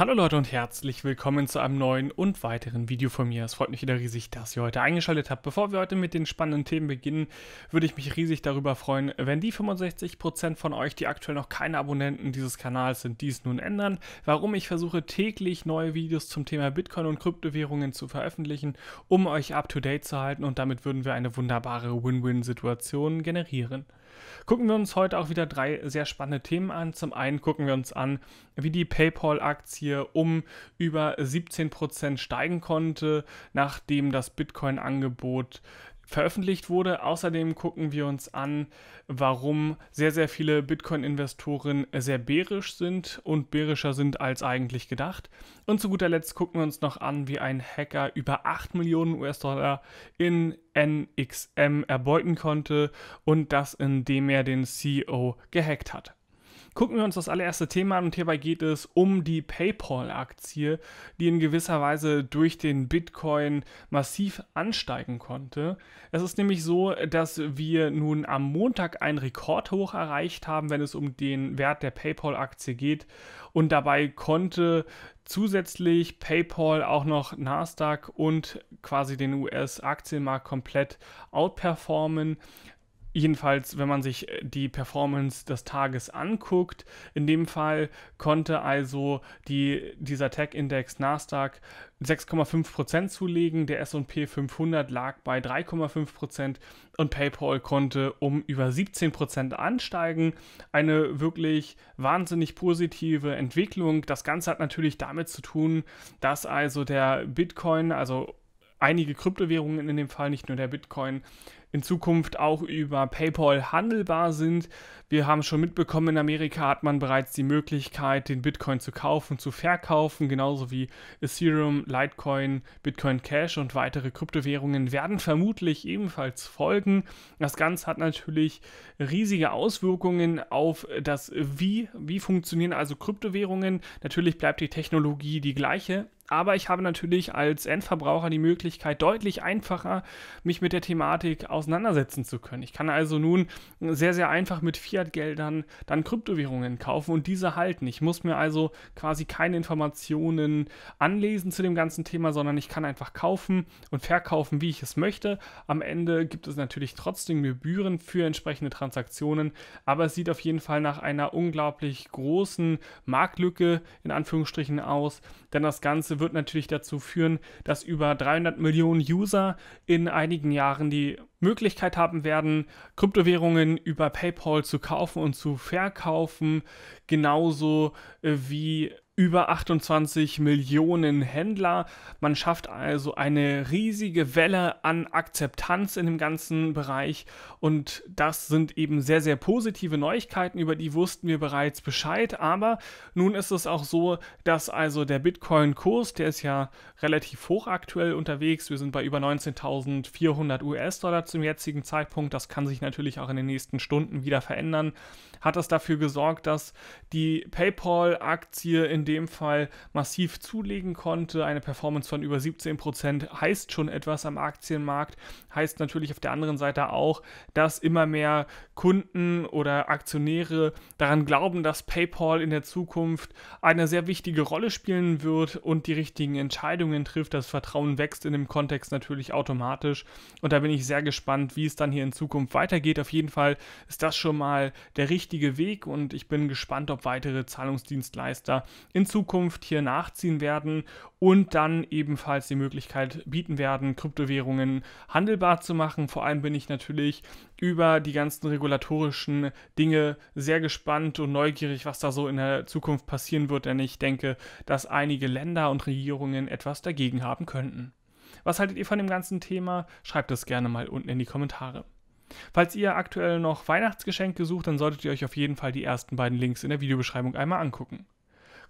Hallo Leute und herzlich willkommen zu einem neuen und weiteren Video von mir. Es freut mich wieder riesig, dass ihr heute eingeschaltet habt. Bevor wir heute mit den spannenden Themen beginnen, würde ich mich riesig darüber freuen, wenn die 65% von euch, die aktuell noch keine Abonnenten dieses Kanals sind, dies nun ändern. Warum ich versuche täglich neue Videos zum Thema Bitcoin und Kryptowährungen zu veröffentlichen, um euch up-to-date zu halten und damit würden wir eine wunderbare Win-Win-Situation generieren. Gucken wir uns heute auch wieder drei sehr spannende Themen an. Zum einen gucken wir uns an, wie die PayPal-Aktie um über 17% steigen konnte, nachdem das Bitcoin-Angebot veröffentlicht wurde. Außerdem gucken wir uns an, warum sehr, sehr viele Bitcoin-Investoren sehr bärisch sind und bärischer sind als eigentlich gedacht. Und zu guter Letzt gucken wir uns noch an, wie ein Hacker über 8 Millionen US-Dollar in NXM erbeuten konnte und das, indem er den CEO gehackt hat. Gucken wir uns das allererste Thema an und hierbei geht es um die PayPal-Aktie, die in gewisser Weise durch den Bitcoin massiv ansteigen konnte. Es ist nämlich so, dass wir nun am Montag einen Rekordhoch erreicht haben, wenn es um den Wert der PayPal-Aktie geht und dabei konnte zusätzlich PayPal auch noch Nasdaq und quasi den US-Aktienmarkt komplett outperformen. Jedenfalls, wenn man sich äh, die Performance des Tages anguckt, in dem Fall konnte also die, dieser Tech-Index Nasdaq 6,5% zulegen, der SP 500 lag bei 3,5% und PayPal konnte um über 17% ansteigen. Eine wirklich wahnsinnig positive Entwicklung. Das Ganze hat natürlich damit zu tun, dass also der Bitcoin, also einige Kryptowährungen in dem Fall, nicht nur der Bitcoin, in Zukunft auch über PayPal handelbar sind. Wir haben schon mitbekommen, in Amerika hat man bereits die Möglichkeit, den Bitcoin zu kaufen, zu verkaufen, genauso wie Ethereum, Litecoin, Bitcoin Cash und weitere Kryptowährungen werden vermutlich ebenfalls folgen. Das Ganze hat natürlich riesige Auswirkungen auf das Wie. Wie funktionieren also Kryptowährungen? Natürlich bleibt die Technologie die gleiche, aber ich habe natürlich als Endverbraucher die Möglichkeit, deutlich einfacher mich mit der Thematik auseinandersetzen zu können. Ich kann also nun sehr, sehr einfach mit Fiat-Geldern dann Kryptowährungen kaufen und diese halten. Ich muss mir also quasi keine Informationen anlesen zu dem ganzen Thema, sondern ich kann einfach kaufen und verkaufen, wie ich es möchte. Am Ende gibt es natürlich trotzdem Gebühren für entsprechende Transaktionen, aber es sieht auf jeden Fall nach einer unglaublich großen Marktlücke in Anführungsstrichen aus, denn das Ganze wird natürlich dazu führen, dass über 300 Millionen User in einigen Jahren die Möglichkeit haben werden, Kryptowährungen über PayPal zu kaufen und zu verkaufen, genauso äh, wie über 28 Millionen Händler. Man schafft also eine riesige Welle an Akzeptanz in dem ganzen Bereich und das sind eben sehr, sehr positive Neuigkeiten, über die wussten wir bereits Bescheid, aber nun ist es auch so, dass also der Bitcoin-Kurs, der ist ja relativ hoch aktuell unterwegs, wir sind bei über 19.400 US-Dollar zum jetzigen Zeitpunkt, das kann sich natürlich auch in den nächsten Stunden wieder verändern, hat das dafür gesorgt, dass die PayPal-Aktie in dem Fall massiv zulegen konnte. Eine Performance von über 17% Prozent heißt schon etwas am Aktienmarkt, heißt natürlich auf der anderen Seite auch, dass immer mehr Kunden oder Aktionäre daran glauben, dass PayPal in der Zukunft eine sehr wichtige Rolle spielen wird und die richtigen Entscheidungen trifft. Das Vertrauen wächst in dem Kontext natürlich automatisch und da bin ich sehr gespannt, wie es dann hier in Zukunft weitergeht. Auf jeden Fall ist das schon mal der richtige Weg und ich bin gespannt, ob weitere Zahlungsdienstleister in in Zukunft hier nachziehen werden und dann ebenfalls die Möglichkeit bieten werden, Kryptowährungen handelbar zu machen. Vor allem bin ich natürlich über die ganzen regulatorischen Dinge sehr gespannt und neugierig, was da so in der Zukunft passieren wird, denn ich denke, dass einige Länder und Regierungen etwas dagegen haben könnten. Was haltet ihr von dem ganzen Thema? Schreibt es gerne mal unten in die Kommentare. Falls ihr aktuell noch Weihnachtsgeschenke sucht, dann solltet ihr euch auf jeden Fall die ersten beiden Links in der Videobeschreibung einmal angucken.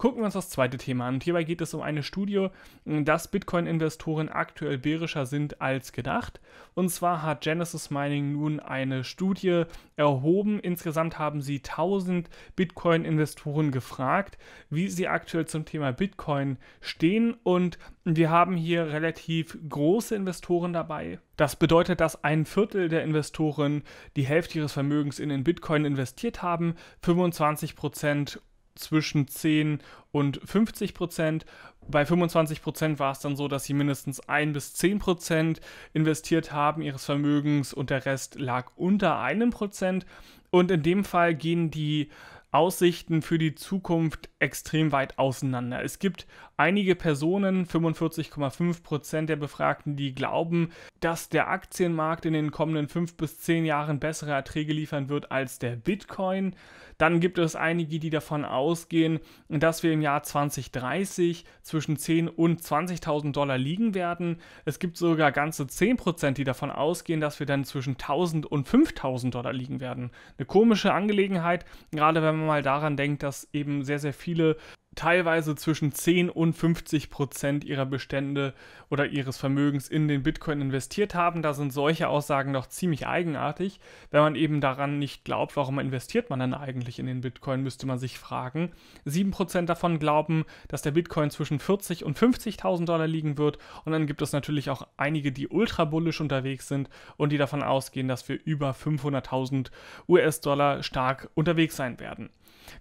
Gucken wir uns das zweite Thema an. Und hierbei geht es um eine Studie, äh, dass Bitcoin-Investoren aktuell bärischer sind als gedacht. Und zwar hat Genesis Mining nun eine Studie erhoben. Insgesamt haben sie 1000 Bitcoin-Investoren gefragt, wie sie aktuell zum Thema Bitcoin stehen. Und wir haben hier relativ große Investoren dabei. Das bedeutet, dass ein Viertel der Investoren die Hälfte ihres Vermögens in den Bitcoin investiert haben, 25% Prozent zwischen 10 und 50 Prozent. Bei 25 Prozent war es dann so, dass sie mindestens 1 bis 10 Prozent investiert haben ihres Vermögens und der Rest lag unter einem Prozent. Und in dem Fall gehen die Aussichten für die Zukunft extrem weit auseinander. Es gibt einige Personen, 45,5 der Befragten, die glauben, dass der Aktienmarkt in den kommenden 5 bis 10 Jahren bessere Erträge liefern wird als der Bitcoin. Dann gibt es einige, die davon ausgehen, dass wir im Jahr 2030 zwischen 10 und 20.000 Dollar liegen werden. Es gibt sogar ganze 10 die davon ausgehen, dass wir dann zwischen 1.000 und 5.000 Dollar liegen werden. Eine komische Angelegenheit, gerade wenn man man mal daran denkt, dass eben sehr, sehr viele teilweise zwischen 10 und 50 Prozent ihrer Bestände oder ihres Vermögens in den Bitcoin investiert haben. Da sind solche Aussagen doch ziemlich eigenartig. Wenn man eben daran nicht glaubt, warum investiert man dann eigentlich in den Bitcoin, müsste man sich fragen. 7 Prozent davon glauben, dass der Bitcoin zwischen 40 und 50.000 Dollar liegen wird. Und dann gibt es natürlich auch einige, die ultra bullisch unterwegs sind und die davon ausgehen, dass wir über 500.000 US-Dollar stark unterwegs sein werden.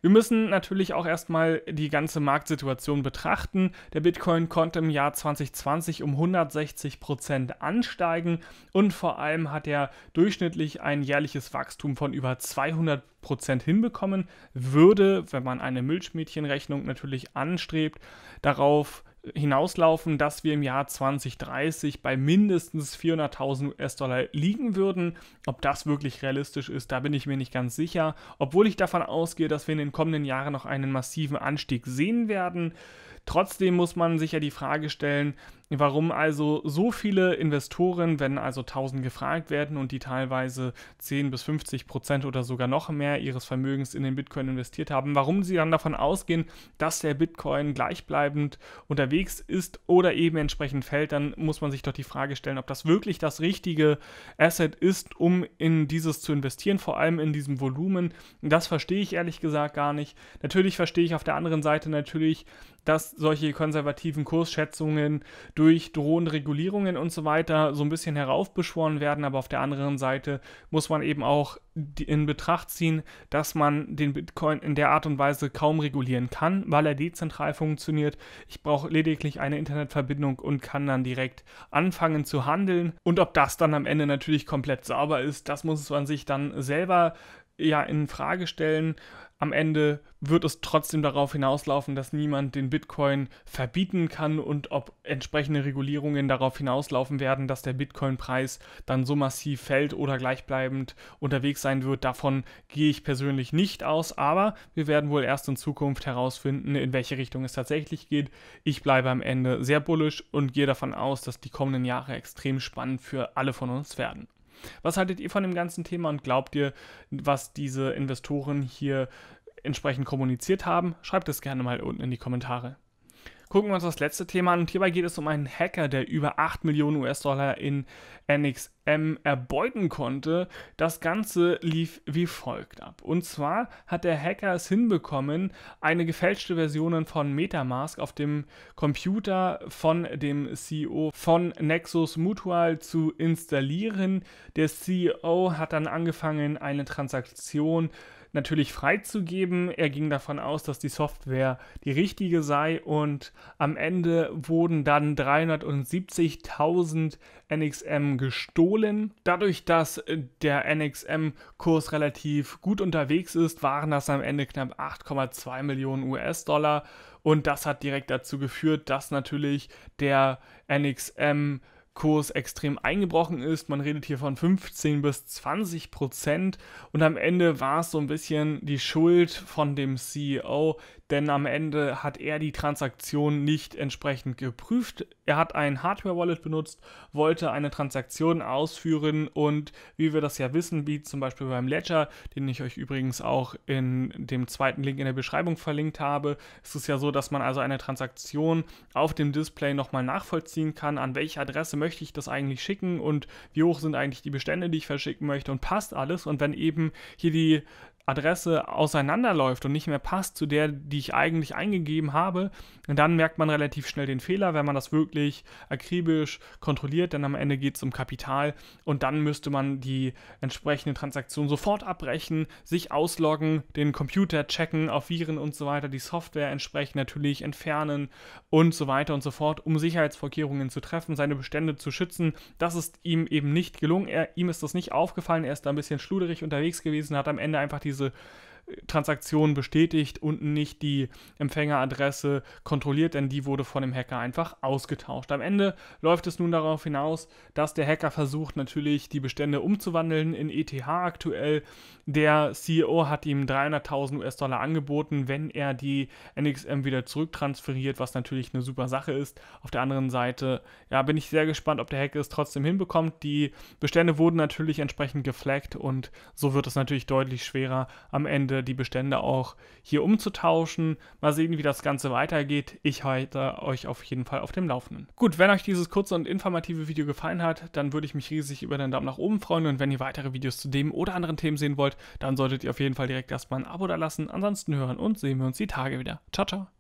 Wir müssen natürlich auch erstmal die ganze Marktsituation betrachten. Der Bitcoin konnte im Jahr 2020 um 160 Prozent ansteigen und vor allem hat er durchschnittlich ein jährliches Wachstum von über 200 Prozent hinbekommen. Würde, wenn man eine Milchmädchenrechnung natürlich anstrebt, darauf hinauslaufen, dass wir im Jahr 2030 bei mindestens 400.000 US-Dollar liegen würden. Ob das wirklich realistisch ist, da bin ich mir nicht ganz sicher, obwohl ich davon ausgehe, dass wir in den kommenden Jahren noch einen massiven Anstieg sehen werden. Trotzdem muss man sich ja die Frage stellen, Warum also so viele Investoren, wenn also 1000 gefragt werden und die teilweise 10 bis 50 Prozent oder sogar noch mehr ihres Vermögens in den Bitcoin investiert haben, warum sie dann davon ausgehen, dass der Bitcoin gleichbleibend unterwegs ist oder eben entsprechend fällt, dann muss man sich doch die Frage stellen, ob das wirklich das richtige Asset ist, um in dieses zu investieren, vor allem in diesem Volumen. Das verstehe ich ehrlich gesagt gar nicht. Natürlich verstehe ich auf der anderen Seite natürlich, dass solche konservativen Kursschätzungen durch drohende Regulierungen und so weiter so ein bisschen heraufbeschworen werden, aber auf der anderen Seite muss man eben auch in Betracht ziehen, dass man den Bitcoin in der Art und Weise kaum regulieren kann, weil er dezentral funktioniert. Ich brauche lediglich eine Internetverbindung und kann dann direkt anfangen zu handeln. Und ob das dann am Ende natürlich komplett sauber ist, das muss man sich dann selber ja in Frage stellen am Ende wird es trotzdem darauf hinauslaufen, dass niemand den Bitcoin verbieten kann und ob entsprechende Regulierungen darauf hinauslaufen werden, dass der Bitcoin-Preis dann so massiv fällt oder gleichbleibend unterwegs sein wird. Davon gehe ich persönlich nicht aus, aber wir werden wohl erst in Zukunft herausfinden, in welche Richtung es tatsächlich geht. Ich bleibe am Ende sehr bullisch und gehe davon aus, dass die kommenden Jahre extrem spannend für alle von uns werden. Was haltet ihr von dem ganzen Thema und glaubt ihr, was diese Investoren hier entsprechend kommuniziert haben? Schreibt es gerne mal unten in die Kommentare. Gucken wir uns das letzte Thema an und hierbei geht es um einen Hacker, der über 8 Millionen US-Dollar in NXM erbeuten konnte. Das Ganze lief wie folgt ab. Und zwar hat der Hacker es hinbekommen, eine gefälschte Version von Metamask auf dem Computer von dem CEO von Nexus Mutual zu installieren. Der CEO hat dann angefangen, eine Transaktion zu natürlich freizugeben. Er ging davon aus, dass die Software die richtige sei und am Ende wurden dann 370.000 NXM gestohlen. Dadurch, dass der NXM-Kurs relativ gut unterwegs ist, waren das am Ende knapp 8,2 Millionen US-Dollar und das hat direkt dazu geführt, dass natürlich der NXM kurs Kurs extrem eingebrochen ist. Man redet hier von 15 bis 20 Prozent und am Ende war es so ein bisschen die Schuld von dem CEO, denn am Ende hat er die Transaktion nicht entsprechend geprüft er hat ein Hardware-Wallet benutzt, wollte eine Transaktion ausführen und wie wir das ja wissen, wie zum Beispiel beim Ledger, den ich euch übrigens auch in dem zweiten Link in der Beschreibung verlinkt habe, ist es ja so, dass man also eine Transaktion auf dem Display nochmal nachvollziehen kann, an welche Adresse möchte ich das eigentlich schicken und wie hoch sind eigentlich die Bestände, die ich verschicken möchte und passt alles. Und wenn eben hier die Adresse auseinanderläuft und nicht mehr passt zu der, die ich eigentlich eingegeben habe, dann merkt man relativ schnell den Fehler, wenn man das wirklich akribisch kontrolliert, denn am Ende geht es um Kapital und dann müsste man die entsprechende Transaktion sofort abbrechen, sich ausloggen, den Computer checken auf Viren und so weiter, die Software entsprechend natürlich entfernen und so weiter und so fort, um Sicherheitsvorkehrungen zu treffen, seine Bestände zu schützen. Das ist ihm eben nicht gelungen. Er, ihm ist das nicht aufgefallen. Er ist da ein bisschen schluderig unterwegs gewesen, hat am Ende einfach diese diese Transaktion bestätigt und nicht die Empfängeradresse kontrolliert, denn die wurde von dem Hacker einfach ausgetauscht. Am Ende läuft es nun darauf hinaus, dass der Hacker versucht natürlich die Bestände umzuwandeln in ETH aktuell. Der CEO hat ihm 300.000 US-Dollar angeboten, wenn er die NXM wieder zurücktransferiert, was natürlich eine super Sache ist. Auf der anderen Seite ja, bin ich sehr gespannt, ob der Hacker es trotzdem hinbekommt. Die Bestände wurden natürlich entsprechend geflaggt und so wird es natürlich deutlich schwerer am Ende Ende die Bestände auch hier umzutauschen. Mal sehen, wie das Ganze weitergeht. Ich halte euch auf jeden Fall auf dem Laufenden. Gut, wenn euch dieses kurze und informative Video gefallen hat, dann würde ich mich riesig über den Daumen nach oben freuen. Und wenn ihr weitere Videos zu dem oder anderen Themen sehen wollt, dann solltet ihr auf jeden Fall direkt erstmal ein Abo da lassen. Ansonsten hören und sehen wir uns die Tage wieder. Ciao, ciao.